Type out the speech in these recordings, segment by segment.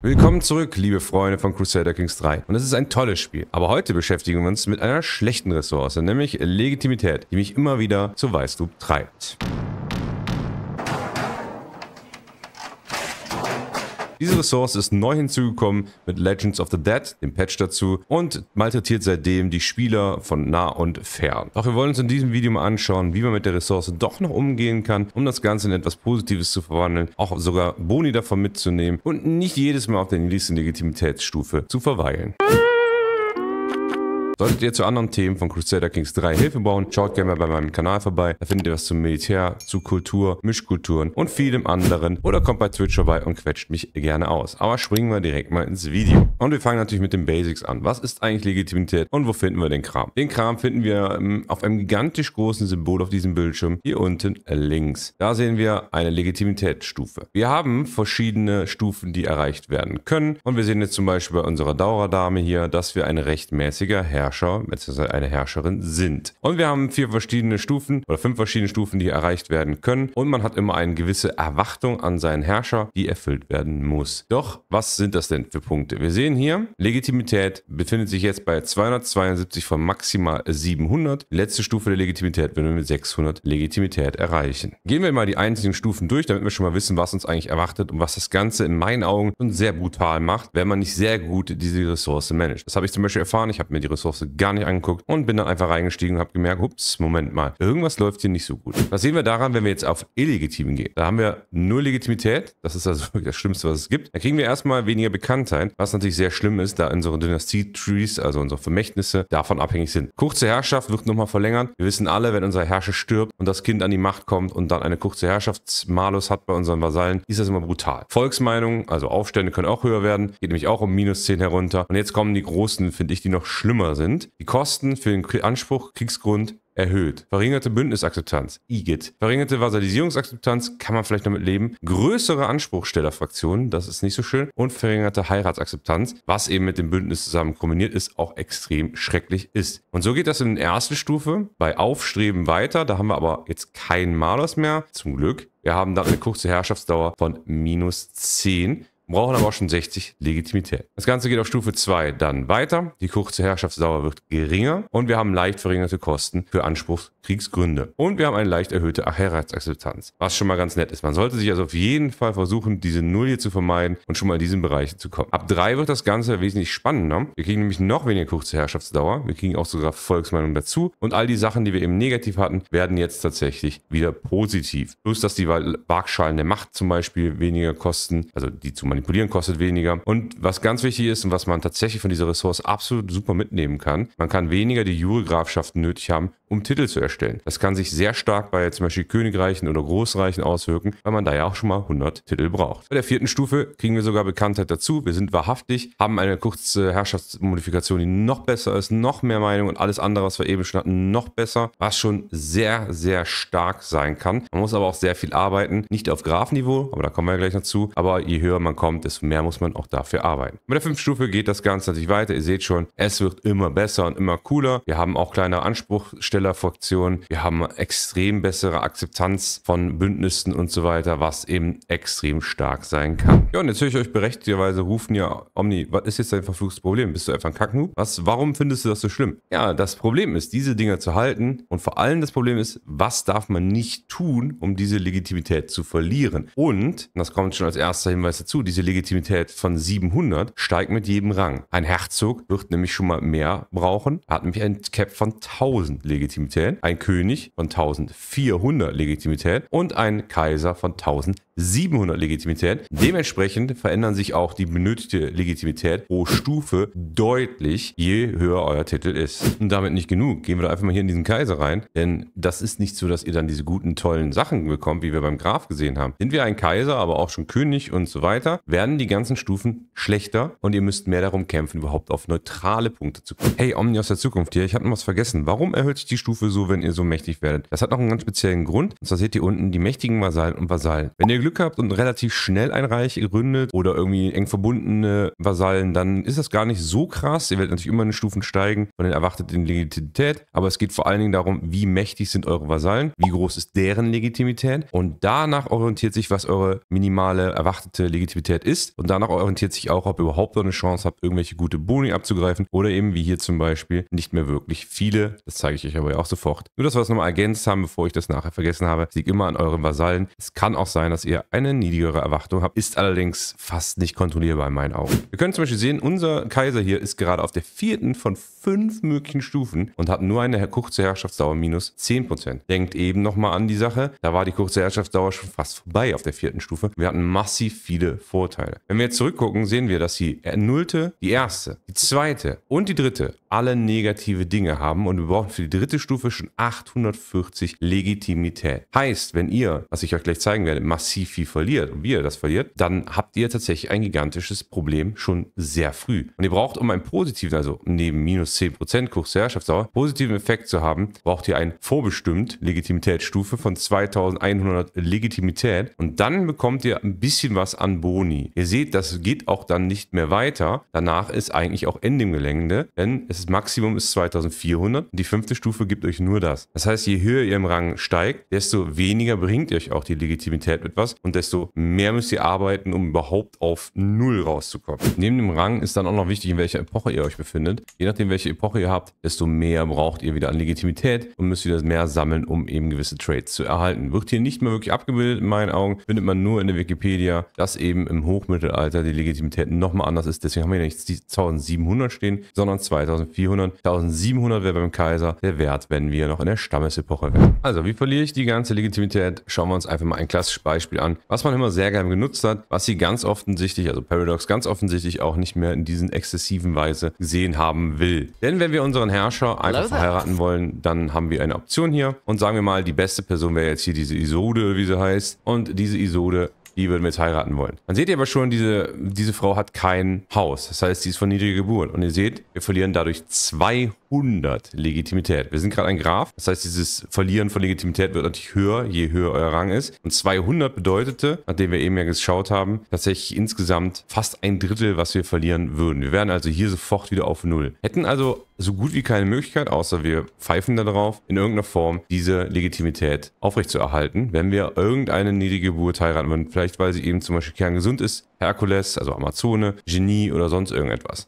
Willkommen zurück, liebe Freunde von Crusader Kings 3. Und es ist ein tolles Spiel. Aber heute beschäftigen wir uns mit einer schlechten Ressource, nämlich Legitimität, die mich immer wieder zu Weißloop treibt. Diese Ressource ist neu hinzugekommen mit Legends of the Dead, dem Patch dazu, und malträtiert seitdem die Spieler von nah und fern. Doch wir wollen uns in diesem Video mal anschauen, wie man mit der Ressource doch noch umgehen kann, um das Ganze in etwas Positives zu verwandeln, auch sogar Boni davon mitzunehmen und nicht jedes Mal auf der nächsten Legitimitätsstufe zu verweilen. Solltet ihr zu anderen Themen von Crusader Kings 3 Hilfe bauen, schaut gerne mal bei meinem Kanal vorbei. Da findet ihr was zum Militär, zu Kultur, Mischkulturen und vielem anderen. Oder kommt bei Twitch vorbei und quetscht mich gerne aus. Aber springen wir direkt mal ins Video. Und wir fangen natürlich mit den Basics an. Was ist eigentlich Legitimität und wo finden wir den Kram? Den Kram finden wir ähm, auf einem gigantisch großen Symbol auf diesem Bildschirm, hier unten links. Da sehen wir eine Legitimitätsstufe. Wir haben verschiedene Stufen, die erreicht werden können. Und wir sehen jetzt zum Beispiel bei unserer Dauerdame hier, dass wir ein rechtmäßiger Herr Herrscher bzw. eine Herrscherin sind. Und wir haben vier verschiedene Stufen oder fünf verschiedene Stufen, die erreicht werden können. Und man hat immer eine gewisse Erwartung an seinen Herrscher, die erfüllt werden muss. Doch, was sind das denn für Punkte? Wir sehen hier, Legitimität befindet sich jetzt bei 272 von maximal 700. Die letzte Stufe der Legitimität werden wir mit 600 Legitimität erreichen. Gehen wir mal die einzelnen Stufen durch, damit wir schon mal wissen, was uns eigentlich erwartet und was das Ganze in meinen Augen schon sehr brutal macht, wenn man nicht sehr gut diese Ressource managt. Das habe ich zum Beispiel erfahren. Ich habe mir die Ressource Chance gar nicht angeguckt und bin dann einfach reingestiegen und habe gemerkt, ups, Moment mal, irgendwas läuft hier nicht so gut. Was sehen wir daran, wenn wir jetzt auf Illegitimen gehen. Da haben wir nur Legitimität. Das ist also das Schlimmste, was es gibt. Da kriegen wir erstmal weniger Bekanntheit, was natürlich sehr schlimm ist, da unsere Dynastie-Trees, also unsere Vermächtnisse, davon abhängig sind. Kurze Herrschaft wird nochmal verlängert. Wir wissen alle, wenn unser Herrscher stirbt und das Kind an die Macht kommt und dann eine kurze Herrschaftsmalus hat bei unseren Vasallen, ist das immer brutal. Volksmeinung, also Aufstände können auch höher werden, geht nämlich auch um minus 10 herunter. Und jetzt kommen die großen, finde ich, die noch schlimmer sind sind, die Kosten für den Anspruch Kriegsgrund erhöht. Verringerte Bündnisakzeptanz, IGIT. Verringerte Vasalisierungsakzeptanz kann man vielleicht damit leben. Größere Anspruchstellerfraktionen, das ist nicht so schön. Und verringerte Heiratsakzeptanz, was eben mit dem Bündnis zusammen kombiniert ist, auch extrem schrecklich ist. Und so geht das in der ersten Stufe bei Aufstreben weiter. Da haben wir aber jetzt keinen Malus mehr, zum Glück. Wir haben dann eine kurze Herrschaftsdauer von minus 10 brauchen aber auch schon 60 Legitimität. Das Ganze geht auf Stufe 2 dann weiter. Die kurze Herrschaftsdauer wird geringer und wir haben leicht verringerte Kosten für Anspruchskriegsgründe. Und wir haben eine leicht erhöhte Heiratsakzeptanz, was schon mal ganz nett ist. Man sollte sich also auf jeden Fall versuchen, diese Null hier zu vermeiden und schon mal in diesen Bereich zu kommen. Ab 3 wird das Ganze wesentlich spannender. Wir kriegen nämlich noch weniger kurze Herrschaftsdauer. Wir kriegen auch sogar Volksmeinung dazu und all die Sachen, die wir eben negativ hatten, werden jetzt tatsächlich wieder positiv. Plus, dass die Waagschalen der Macht zum Beispiel weniger kosten, also die zu manipulieren manipulieren kostet weniger. Und was ganz wichtig ist und was man tatsächlich von dieser Ressource absolut super mitnehmen kann, man kann weniger die jure nötig haben, um Titel zu erstellen. Das kann sich sehr stark bei zum Beispiel Königreichen oder Großreichen auswirken, weil man da ja auch schon mal 100 Titel braucht. Bei der vierten Stufe kriegen wir sogar Bekanntheit dazu. Wir sind wahrhaftig, haben eine kurze Herrschaftsmodifikation, die noch besser ist, noch mehr Meinung und alles andere, was wir eben schon hatten, noch besser, was schon sehr, sehr stark sein kann. Man muss aber auch sehr viel arbeiten, nicht auf Grafniveau, aber da kommen wir ja gleich dazu. aber je höher man kommt, bekommt, desto mehr muss man auch dafür arbeiten. Mit der 5 Stufe geht das Ganze natürlich weiter. Ihr seht schon, es wird immer besser und immer cooler. Wir haben auch kleine Anspruchstellerfraktionen. Wir haben extrem bessere Akzeptanz von Bündnissen und so weiter, was eben extrem stark sein kann. Ja, und jetzt höre ich euch berechtigterweise rufen ja, Omni, was ist jetzt dein verfluchtes Problem? Bist du einfach ein Kacknub? Was, warum findest du das so schlimm? Ja, das Problem ist, diese Dinge zu halten und vor allem das Problem ist, was darf man nicht tun, um diese Legitimität zu verlieren? Und, und das kommt schon als erster Hinweis dazu, diese diese Legitimität von 700 steigt mit jedem Rang. Ein Herzog wird nämlich schon mal mehr brauchen, hat nämlich ein Cap von 1000 Legitimität, ein König von 1400 Legitimität und ein Kaiser von 1000 700 Legitimität. Dementsprechend verändern sich auch die benötigte Legitimität pro Stufe deutlich, je höher euer Titel ist. Und damit nicht genug. Gehen wir da einfach mal hier in diesen Kaiser rein, denn das ist nicht so, dass ihr dann diese guten, tollen Sachen bekommt, wie wir beim Graf gesehen haben. Sind wir ein Kaiser, aber auch schon König und so weiter, werden die ganzen Stufen schlechter und ihr müsst mehr darum kämpfen, überhaupt auf neutrale Punkte zu kommen. Hey, Omni aus der Zukunft hier, ich hatte noch was vergessen. Warum erhöht sich die Stufe so, wenn ihr so mächtig werdet? Das hat noch einen ganz speziellen Grund. Und zwar seht ihr unten die mächtigen Vasallen und Vasallen. Wenn ihr Glück Glück habt und relativ schnell ein Reich gründet oder irgendwie eng verbundene Vasallen, dann ist das gar nicht so krass. Ihr werdet natürlich immer in den Stufen steigen von erwartet in Legitimität. Aber es geht vor allen Dingen darum, wie mächtig sind eure Vasallen, wie groß ist deren Legitimität. Und danach orientiert sich, was eure minimale erwartete Legitimität ist. Und danach orientiert sich auch, ob ihr überhaupt noch eine Chance habt, irgendwelche gute Boni abzugreifen oder eben wie hier zum Beispiel nicht mehr wirklich viele. Das zeige ich euch aber ja auch sofort. Nur, dass wir es nochmal ergänzt haben, bevor ich das nachher vergessen habe. liegt immer an euren Vasallen. Es kann auch sein, dass ihr wieder eine niedrigere Erwartung habe, ist allerdings fast nicht kontrollierbar in meinen Augen. Wir können zum Beispiel sehen, unser Kaiser hier ist gerade auf der vierten von fünf möglichen Stufen und hat nur eine kurze Herrschaftsdauer minus 10%. Denkt eben nochmal an die Sache, da war die kurze Herrschaftsdauer schon fast vorbei auf der vierten Stufe. Wir hatten massiv viele Vorteile. Wenn wir jetzt zurückgucken, sehen wir, dass die nullte, die erste, die zweite und die dritte alle negative Dinge haben und wir brauchen für die dritte Stufe schon 840 Legitimität. Heißt, wenn ihr, was ich euch gleich zeigen werde, massiv richtig viel verliert und wie ihr das verliert, dann habt ihr tatsächlich ein gigantisches Problem schon sehr früh. Und ihr braucht, um einen positiven, also neben minus 10% Kurs der Herrschaftsdauer, positiven Effekt zu haben, braucht ihr eine vorbestimmt Legitimitätsstufe von 2100 Legitimität und dann bekommt ihr ein bisschen was an Boni. Ihr seht, das geht auch dann nicht mehr weiter. Danach ist eigentlich auch Ende im Gelände, denn das Maximum ist 2400 und die fünfte Stufe gibt euch nur das. Das heißt, je höher ihr im Rang steigt, desto weniger bringt euch auch die Legitimität mit was, und desto mehr müsst ihr arbeiten, um überhaupt auf Null rauszukommen. Neben dem Rang ist dann auch noch wichtig, in welcher Epoche ihr euch befindet. Je nachdem, welche Epoche ihr habt, desto mehr braucht ihr wieder an Legitimität und müsst wieder mehr sammeln, um eben gewisse Trades zu erhalten. Wird hier nicht mehr wirklich abgebildet, in meinen Augen, findet man nur in der Wikipedia, dass eben im Hochmittelalter die Legitimität nochmal anders ist. Deswegen haben wir hier nicht 1700 stehen, sondern 2400. 1700 wäre beim Kaiser der Wert, wenn wir noch in der Stammesepoche wären. Also, wie verliere ich die ganze Legitimität? Schauen wir uns einfach mal ein klassisches Beispiel Beispiel an, was man immer sehr gerne genutzt hat, was sie ganz offensichtlich, also Paradox ganz offensichtlich auch nicht mehr in diesen exzessiven Weise gesehen haben will. Denn wenn wir unseren Herrscher einfach verheiraten wollen, dann haben wir eine Option hier und sagen wir mal, die beste Person wäre jetzt hier diese Isode, wie sie heißt. Und diese Isode die würden wir jetzt heiraten wollen. Dann seht ihr aber schon, diese, diese Frau hat kein Haus. Das heißt, sie ist von niedriger Geburt. Und ihr seht, wir verlieren dadurch 200 100 Legitimität. Wir sind gerade ein Graf. Das heißt, dieses Verlieren von Legitimität wird natürlich höher, je höher euer Rang ist. Und 200 bedeutete, nachdem wir eben ja geschaut haben, tatsächlich insgesamt fast ein Drittel, was wir verlieren würden. Wir wären also hier sofort wieder auf Null. Hätten also so gut wie keine Möglichkeit, außer wir pfeifen da drauf, in irgendeiner Form diese Legitimität aufrechtzuerhalten, wenn wir irgendeine niedrige Geburt heiraten würden. Vielleicht, weil sie eben zum Beispiel kerngesund ist, Herkules, also Amazone, Genie oder sonst irgendetwas.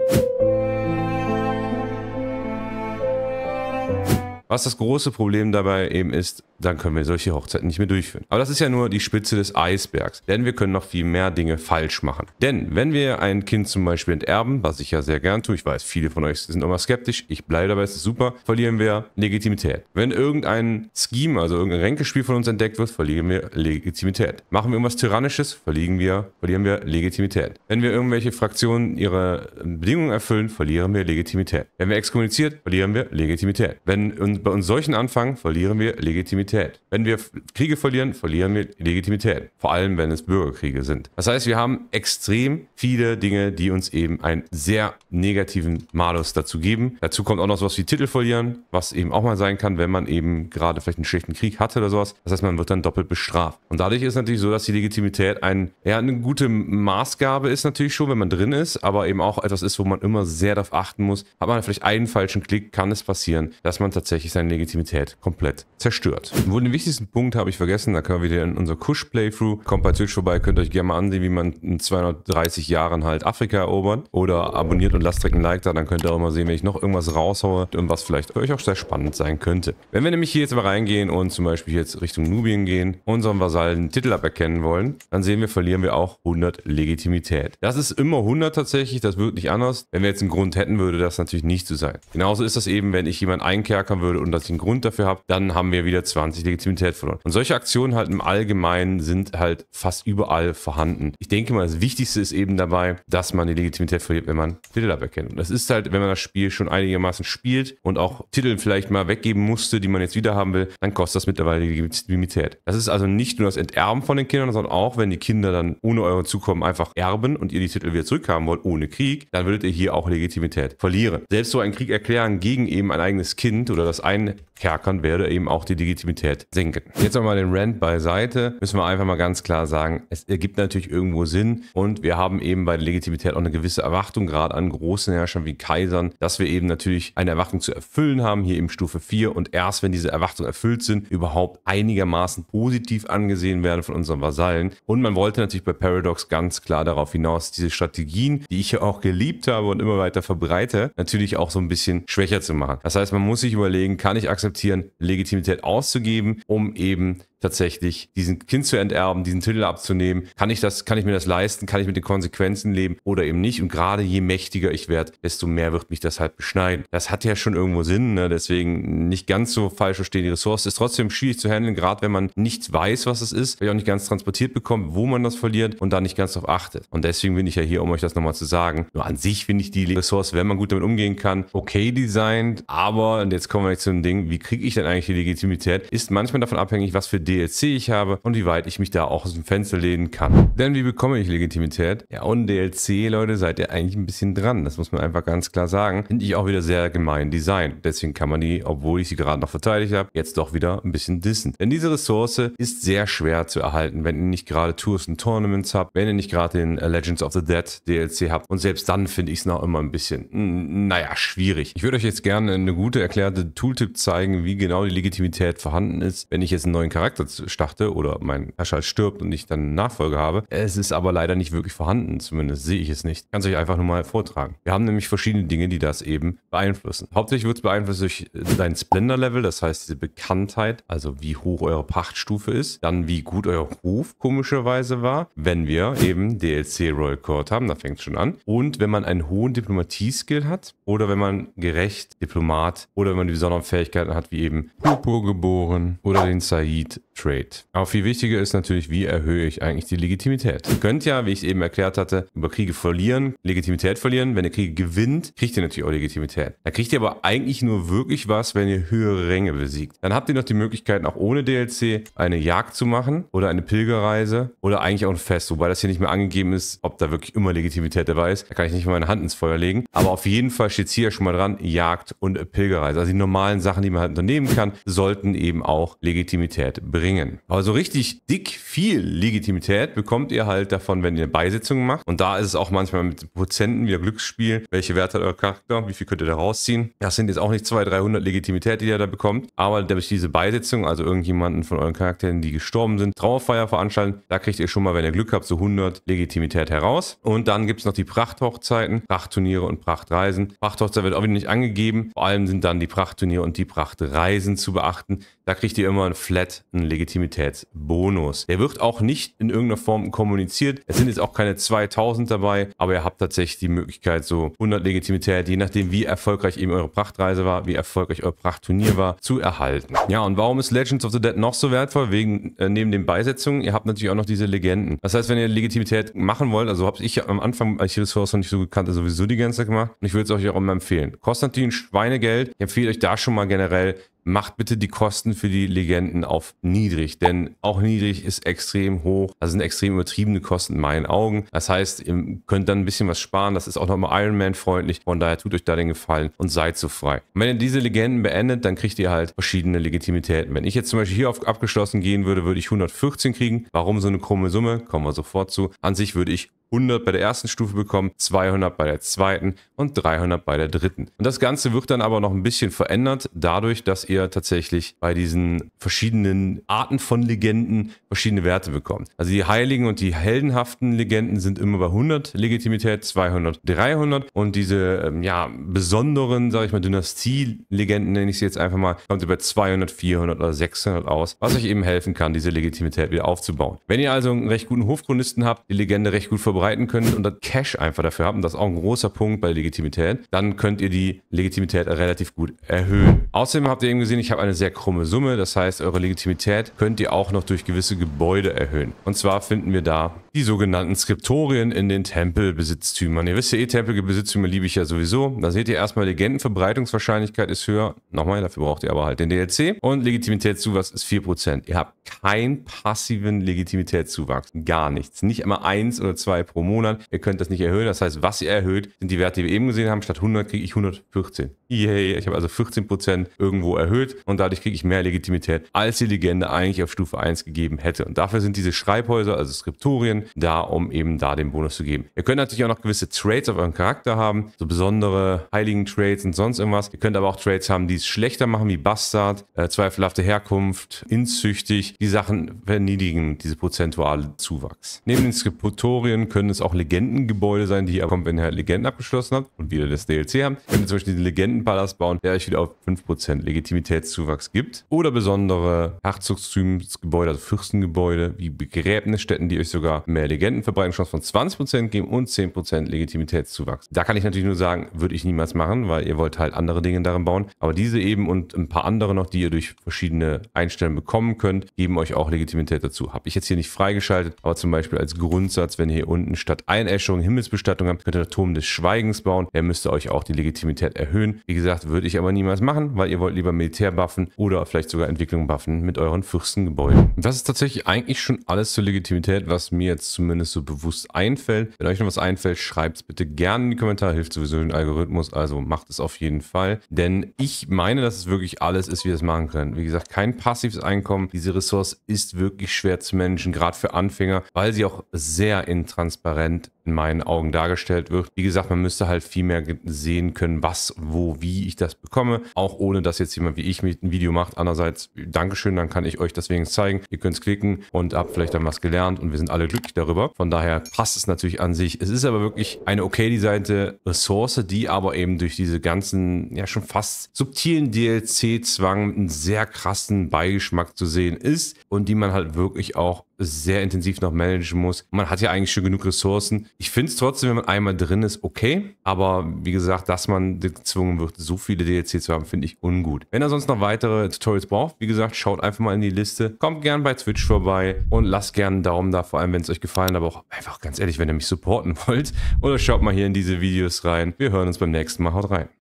Was das große Problem dabei eben ist, dann können wir solche Hochzeiten nicht mehr durchführen. Aber das ist ja nur die Spitze des Eisbergs, denn wir können noch viel mehr Dinge falsch machen. Denn wenn wir ein Kind zum Beispiel enterben, was ich ja sehr gern tue, ich weiß, viele von euch sind immer skeptisch, ich bleibe dabei, es ist super, verlieren wir Legitimität. Wenn irgendein Scheme, also irgendein Ränkespiel von uns entdeckt wird, verlieren wir Legitimität. Machen wir irgendwas Tyrannisches, verlieren wir, verlieren wir Legitimität. Wenn wir irgendwelche Fraktionen ihre äh, Bedingungen erfüllen, verlieren wir Legitimität. Wenn wir exkommuniziert, verlieren wir Legitimität. Wenn bei uns solchen anfangen, verlieren wir Legitimität. Legitimität. Wenn wir Kriege verlieren, verlieren wir Legitimität. Vor allem, wenn es Bürgerkriege sind. Das heißt, wir haben extrem viele Dinge, die uns eben einen sehr negativen Malus dazu geben. Dazu kommt auch noch sowas wie Titel verlieren, was eben auch mal sein kann, wenn man eben gerade vielleicht einen schlechten Krieg hatte oder sowas. Das heißt, man wird dann doppelt bestraft. Und dadurch ist natürlich so, dass die Legitimität ein, ja, eine gute Maßgabe ist natürlich schon, wenn man drin ist, aber eben auch etwas ist, wo man immer sehr darauf achten muss. Hat man vielleicht einen falschen Klick, kann es passieren, dass man tatsächlich seine Legitimität komplett zerstört. Wohl den wichtigsten Punkt habe ich vergessen, da können wir wieder in unser Kush-Playthrough. Kommt bei Twitch vorbei, könnt euch gerne mal ansehen, wie man in 230 Jahren halt Afrika erobert. Oder abonniert und lasst direkt ein Like da, dann könnt ihr auch mal sehen, wenn ich noch irgendwas raushaue und was vielleicht für euch auch sehr spannend sein könnte. Wenn wir nämlich hier jetzt mal reingehen und zum Beispiel jetzt Richtung Nubien gehen, unseren Vasallen Titel aberkennen wollen, dann sehen wir, verlieren wir auch 100 Legitimität. Das ist immer 100 tatsächlich, das wird nicht anders. Wenn wir jetzt einen Grund hätten, würde das natürlich nicht so sein. Genauso ist das eben, wenn ich jemanden einkerkern würde und dass ich einen Grund dafür habe, dann haben wir wieder 20 20 Legitimität verloren. Und solche Aktionen halt im Allgemeinen sind halt fast überall vorhanden. Ich denke mal, das Wichtigste ist eben dabei, dass man die Legitimität verliert, wenn man Titel aberkennt. Und das ist halt, wenn man das Spiel schon einigermaßen spielt und auch Titel vielleicht mal weggeben musste, die man jetzt wieder haben will, dann kostet das mittlerweile die Legitimität. Das ist also nicht nur das Enterben von den Kindern, sondern auch, wenn die Kinder dann ohne eure Zukommen einfach erben und ihr die Titel wieder zurückhaben wollt, ohne Krieg, dann würdet ihr hier auch Legitimität verlieren. Selbst so einen Krieg erklären gegen eben ein eigenes Kind oder das Einkerkern werde eben auch die Legitimität Produktivität senken. Jetzt nochmal den Rand beiseite, müssen wir einfach mal ganz klar sagen, es ergibt natürlich irgendwo Sinn und wir haben eben bei der Legitimität auch eine gewisse Erwartung, gerade an großen Herrschern wie Kaisern, dass wir eben natürlich eine Erwartung zu erfüllen haben, hier eben Stufe 4 und erst wenn diese Erwartungen erfüllt sind, überhaupt einigermaßen positiv angesehen werden von unseren Vasallen. Und man wollte natürlich bei Paradox ganz klar darauf hinaus, diese Strategien, die ich ja auch geliebt habe und immer weiter verbreite, natürlich auch so ein bisschen schwächer zu machen. Das heißt, man muss sich überlegen, kann ich akzeptieren, Legitimität auszugeben? geben, um eben tatsächlich, diesen Kind zu enterben, diesen Titel abzunehmen. Kann ich das, kann ich mir das leisten? Kann ich mit den Konsequenzen leben oder eben nicht? Und gerade je mächtiger ich werde, desto mehr wird mich das halt beschneiden. Das hat ja schon irgendwo Sinn, ne? deswegen nicht ganz so falsch verstehen. Die Ressource ist trotzdem schwierig zu handeln, gerade wenn man nicht weiß, was es ist, vielleicht auch nicht ganz transportiert bekommt, wo man das verliert und da nicht ganz drauf achtet. Und deswegen bin ich ja hier, um euch das nochmal zu sagen. Nur an sich finde ich die Ressource, wenn man gut damit umgehen kann, okay designt, aber, und jetzt kommen wir zu einem Ding, wie kriege ich denn eigentlich die Legitimität? Ist manchmal davon abhängig, was für DLC ich habe und wie weit ich mich da auch aus dem Fenster lehnen kann. Denn wie bekomme ich Legitimität? Ja, ohne DLC, Leute, seid ihr eigentlich ein bisschen dran. Das muss man einfach ganz klar sagen. Finde ich auch wieder sehr gemein Design. Deswegen kann man die, obwohl ich sie gerade noch verteidigt habe, jetzt doch wieder ein bisschen dissen. Denn diese Ressource ist sehr schwer zu erhalten, wenn ihr nicht gerade Tours und Tournaments habt, wenn ihr nicht gerade den äh, Legends of the Dead DLC habt. Und selbst dann finde ich es noch immer ein bisschen, naja, schwierig. Ich würde euch jetzt gerne eine gute erklärte Tooltip zeigen, wie genau die Legitimität vorhanden ist, wenn ich jetzt einen neuen Charakter starte oder mein Herrscher stirbt und ich dann einen Nachfolger habe. Es ist aber leider nicht wirklich vorhanden, zumindest sehe ich es nicht. Kann es euch einfach nur mal vortragen. Wir haben nämlich verschiedene Dinge, die das eben beeinflussen. Hauptsächlich wird es beeinflusst durch dein Splendor-Level, das heißt diese Bekanntheit, also wie hoch eure Pachtstufe ist, dann wie gut euer Ruf komischerweise war, wenn wir eben DLC Royal Court haben, da fängt es schon an. Und wenn man einen hohen Diplomatie-Skill hat oder wenn man gerecht Diplomat oder wenn man die besonderen Fähigkeiten hat, wie eben Purpur geboren oder den Said Trade. Aber viel wichtiger ist natürlich, wie erhöhe ich eigentlich die Legitimität. Ihr könnt ja, wie ich es eben erklärt hatte, über Kriege verlieren, Legitimität verlieren. Wenn ihr Kriege gewinnt, kriegt ihr natürlich auch Legitimität. Da kriegt ihr aber eigentlich nur wirklich was, wenn ihr höhere Ränge besiegt. Dann habt ihr noch die Möglichkeit, auch ohne DLC eine Jagd zu machen oder eine Pilgerreise oder eigentlich auch ein Fest. Wobei das hier nicht mehr angegeben ist, ob da wirklich immer Legitimität dabei ist. Da kann ich nicht mal meine Hand ins Feuer legen. Aber auf jeden Fall steht es hier schon mal dran, Jagd und Pilgerreise. Also die normalen Sachen, die man halt unternehmen kann, sollten eben auch Legitimität bringen bringen. Aber so richtig dick viel Legitimität bekommt ihr halt davon, wenn ihr Beisitzungen macht. Und da ist es auch manchmal mit Prozenten wieder Glücksspiel. Welche Werte hat euer Charakter? Wie viel könnt ihr da rausziehen? Das sind jetzt auch nicht 200, 300 Legitimität, die ihr da bekommt. Aber durch diese Beisitzung, also irgendjemanden von euren Charakteren, die gestorben sind, Trauerfeier veranstalten, da kriegt ihr schon mal, wenn ihr Glück habt, so 100 Legitimität heraus. Und dann gibt es noch die Prachthochzeiten, Prachtturniere und Prachtreisen. Prachthochzeit wird auch wieder nicht angegeben. Vor allem sind dann die Prachtturniere und die Prachtreisen zu beachten. Da kriegt ihr immer einen Flat, einen Legitimitätsbonus. Der wird auch nicht in irgendeiner Form kommuniziert. Es sind jetzt auch keine 2000 dabei, aber ihr habt tatsächlich die Möglichkeit, so 100 Legitimität, je nachdem, wie erfolgreich eben eure Prachtreise war, wie erfolgreich euer Prachtturnier war, zu erhalten. Ja, und warum ist Legends of the Dead noch so wertvoll? Wegen, äh, neben den Beisetzungen, ihr habt natürlich auch noch diese Legenden. Das heißt, wenn ihr Legitimität machen wollt, also habe ich am Anfang, als ich das noch nicht so gekannt habe, sowieso die ganze gemacht. Und ich würde es euch auch immer empfehlen. Kostet natürlich ein Schweinegeld. Ich empfehle euch da schon mal generell, macht bitte die Kosten für die Legenden auf niedrig, denn auch niedrig ist extrem hoch. Das sind extrem übertriebene Kosten in meinen Augen. Das heißt, ihr könnt dann ein bisschen was sparen. Das ist auch nochmal Iron Man freundlich. Von daher tut euch da den Gefallen und seid so frei. Und wenn ihr diese Legenden beendet, dann kriegt ihr halt verschiedene Legitimitäten. Wenn ich jetzt zum Beispiel hier auf abgeschlossen gehen würde, würde ich 114 kriegen. Warum so eine krumme Summe? Kommen wir sofort zu. An sich würde ich 100 bei der ersten Stufe bekommen, 200 bei der zweiten und 300 bei der dritten. Und das Ganze wird dann aber noch ein bisschen verändert, dadurch, dass ihr tatsächlich bei diesen verschiedenen Arten von Legenden verschiedene Werte bekommt. Also die heiligen und die heldenhaften Legenden sind immer bei 100 Legitimität, 200, 300 und diese ähm, ja, besonderen, sage ich mal, Dynastie-Legenden nenne ich sie jetzt einfach mal, kommt über 200, 400 oder 600 aus, was euch eben helfen kann, diese Legitimität wieder aufzubauen. Wenn ihr also einen recht guten Hofchronisten habt, die Legende recht gut verbreitet, verbreiten könnt und dann Cash einfach dafür habt, und das ist auch ein großer Punkt bei Legitimität, dann könnt ihr die Legitimität relativ gut erhöhen. Außerdem habt ihr eben gesehen, ich habe eine sehr krumme Summe, das heißt, eure Legitimität könnt ihr auch noch durch gewisse Gebäude erhöhen. Und zwar finden wir da die sogenannten Skriptorien in den Tempelbesitztümern. Ihr wisst ja eh, Tempelbesitztümer liebe ich ja sowieso. Da seht ihr erstmal, Legendenverbreitungswahrscheinlichkeit ist höher. Nochmal, dafür braucht ihr aber halt den DLC. Und Legitimitätszuwachs ist 4%. Ihr habt keinen passiven Legitimitätszuwachs. Gar nichts. Nicht einmal 1 oder 2% pro Monat. Ihr könnt das nicht erhöhen. Das heißt, was ihr erhöht, sind die Werte, die wir eben gesehen haben. Statt 100 kriege ich 114. Yay, ich habe also 14% irgendwo erhöht und dadurch kriege ich mehr Legitimität, als die Legende eigentlich auf Stufe 1 gegeben hätte. Und dafür sind diese Schreibhäuser, also Skriptorien, da, um eben da den Bonus zu geben. Ihr könnt natürlich auch noch gewisse Trades auf euren Charakter haben, so besondere heiligen Trades und sonst irgendwas. Ihr könnt aber auch Trades haben, die es schlechter machen, wie Bastard, äh, zweifelhafte Herkunft, inzüchtig, die Sachen verniedigen diese prozentuale Zuwachs. Neben den Skriptorien könnt können es auch Legendengebäude sein, die hier kommen, wenn ihr halt Legenden abgeschlossen habt und wieder das DLC haben. Wenn ihr zum Beispiel den Legendenpalast bauen, der euch wieder auf 5% Legitimitätszuwachs gibt. Oder besondere Herzogstümsgebäude, also Fürstengebäude, wie Begräbnisstätten, die euch sogar mehr Legendenverbreitungschance von 20% geben und 10% Legitimitätszuwachs. Da kann ich natürlich nur sagen, würde ich niemals machen, weil ihr wollt halt andere Dinge darin bauen. Aber diese eben und ein paar andere noch, die ihr durch verschiedene Einstellungen bekommen könnt, geben euch auch Legitimität dazu. Habe ich jetzt hier nicht freigeschaltet, aber zum Beispiel als Grundsatz, wenn ihr hier unten Stunden statt Einäschung Himmelsbestattung habt, könnt ihr den Turm des Schweigens bauen. Der müsste euch auch die Legitimität erhöhen. Wie gesagt, würde ich aber niemals machen, weil ihr wollt lieber Militär buffen oder vielleicht sogar Entwicklung buffen mit euren Fürstengebäuden. Das ist tatsächlich eigentlich schon alles zur Legitimität, was mir jetzt zumindest so bewusst einfällt. Wenn euch noch was einfällt, schreibt es bitte gerne in die Kommentare. Hilft sowieso den Algorithmus, also macht es auf jeden Fall. Denn ich meine, dass es wirklich alles ist, wie wir es machen können. Wie gesagt, kein passives Einkommen. Diese Ressource ist wirklich schwer zu managen, gerade für Anfänger, weil sie auch sehr intransparent transparent in meinen Augen dargestellt wird. Wie gesagt, man müsste halt viel mehr sehen können, was, wo, wie ich das bekomme. Auch ohne, dass jetzt jemand wie ich mit ein Video macht. Andererseits, Dankeschön, dann kann ich euch das wenigstens zeigen. Ihr könnt es klicken und habt vielleicht dann was gelernt und wir sind alle glücklich darüber. Von daher passt es natürlich an sich. Es ist aber wirklich eine okay designte Ressource, die aber eben durch diese ganzen, ja schon fast subtilen DLC-Zwang einen sehr krassen Beigeschmack zu sehen ist und die man halt wirklich auch sehr intensiv noch managen muss. Man hat ja eigentlich schon genug Ressourcen, ich finde es trotzdem, wenn man einmal drin ist, okay. Aber wie gesagt, dass man gezwungen wird, so viele DLC zu haben, finde ich ungut. Wenn ihr sonst noch weitere Tutorials braucht, wie gesagt, schaut einfach mal in die Liste. Kommt gerne bei Twitch vorbei und lasst gerne einen Daumen da, vor allem wenn es euch gefallen hat. Aber auch einfach ganz ehrlich, wenn ihr mich supporten wollt. Oder schaut mal hier in diese Videos rein. Wir hören uns beim nächsten Mal. Haut rein.